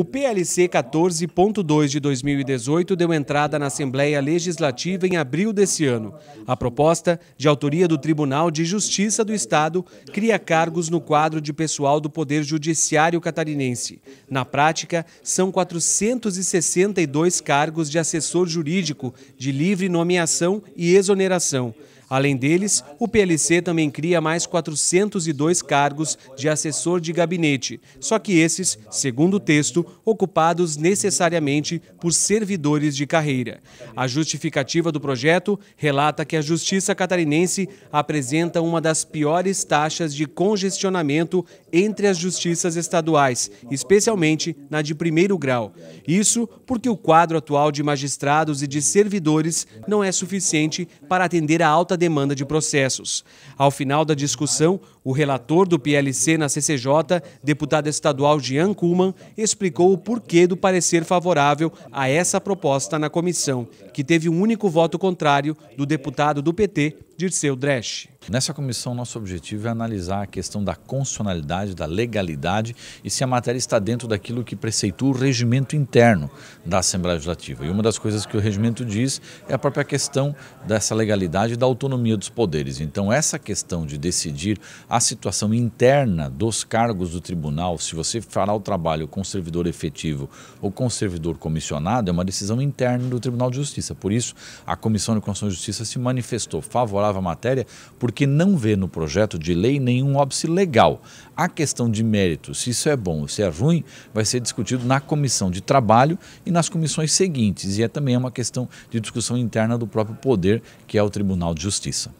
O PLC 14.2 de 2018 deu entrada na Assembleia Legislativa em abril desse ano. A proposta, de autoria do Tribunal de Justiça do Estado, cria cargos no quadro de pessoal do Poder Judiciário catarinense. Na prática, são 462 cargos de assessor jurídico, de livre nomeação e exoneração. Além deles, o PLC também cria mais 402 cargos de assessor de gabinete, só que esses, segundo o texto, ocupados necessariamente por servidores de carreira. A justificativa do projeto relata que a Justiça catarinense apresenta uma das piores taxas de congestionamento entre as justiças estaduais, especialmente na de primeiro grau. Isso porque o quadro atual de magistrados e de servidores não é suficiente para atender a alta demanda de processos. Ao final da discussão, o relator do PLC na CCJ, deputado estadual Jean Kuhlmann, explicou o porquê do parecer favorável a essa proposta na comissão, que teve um único voto contrário do deputado do PT, Dirceu Dresch. Nessa comissão, nosso objetivo é analisar a questão da constitucionalidade, da legalidade e se a matéria está dentro daquilo que preceitua o regimento interno da Assembleia Legislativa. E uma das coisas que o regimento diz é a própria questão dessa legalidade e da autonomia autonomia dos poderes. Então, essa questão de decidir a situação interna dos cargos do tribunal, se você fará o trabalho com servidor efetivo ou com servidor comissionado, é uma decisão interna do Tribunal de Justiça. Por isso, a Comissão de Constituição e Justiça se manifestou favorável à matéria, porque não vê no projeto de lei nenhum óbice legal. A questão de mérito, se isso é bom ou se é ruim, vai ser discutido na Comissão de Trabalho e nas comissões seguintes. E é também uma questão de discussão interna do próprio poder, que é o Tribunal de Justiça justiça.